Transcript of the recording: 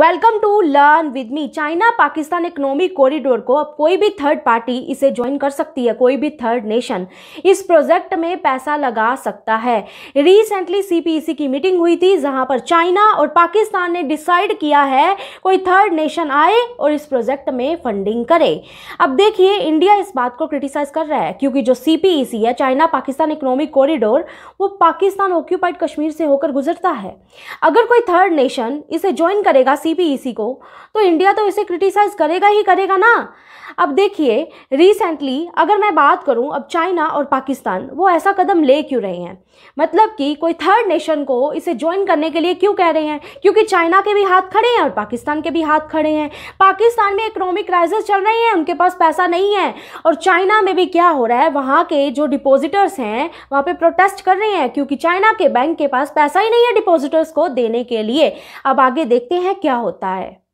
welcome to learn with me China Pakistan economic corridor को अब कोई भी थर्ड पार्टी इसे ज्वाइन कर सकती है कोई भी थर्ड नेशन इस प्रोजेक्ट में पैसा लगा सकता है रिसेंटली सीपीईसी e की मीटिंग हुई थी जहां पर चाइना और पाकिस्तान ने डिसाइड किया है कोई थर्ड नेशन आए और इस प्रोजेक्ट में फंडिंग करे अब देखिए इंडिया इस बात को क्रिटिसाइज कर रहा है क्योंकि जो सी e है चाइना पाकिस्तान इकोनॉमिक कॉरिडोर वो पाकिस्तान ऑक्यूपाइड कश्मीर से होकर गुजरता है अगर कोई थर्ड नेशन इसे ज्वाइन करेगा सी e को तो इंडिया तो इसे क्रिटिसाइज करेगा ही करेगा ना अब देखिए रिसेंटली अगर मैं बात करूं अब चाइना और पाकिस्तान वो ऐसा कदम ले क्यों रहे हैं मतलब कि कोई थर्ड नेशन को इसे ज्वाइन करने के लिए क्यों कह रहे हैं क्योंकि चाइना के भी हाथ खड़े हैं और पाकिस्तान पाकिस्तान के भी हाथ खड़े हैं पाकिस्तान में इकोनॉमिक क्राइसिस चल रही है उनके पास पैसा नहीं है और चाइना में भी क्या हो रहा है वहाँ के जो डिपोजिटर्स हैं वहाँ पर प्रोटेस्ट कर रहे हैं क्योंकि चाइना के बैंक के पास पैसा ही नहीं है डिपोजिटर्स को देने के लिए अब आगे देखते हैं क्या होता है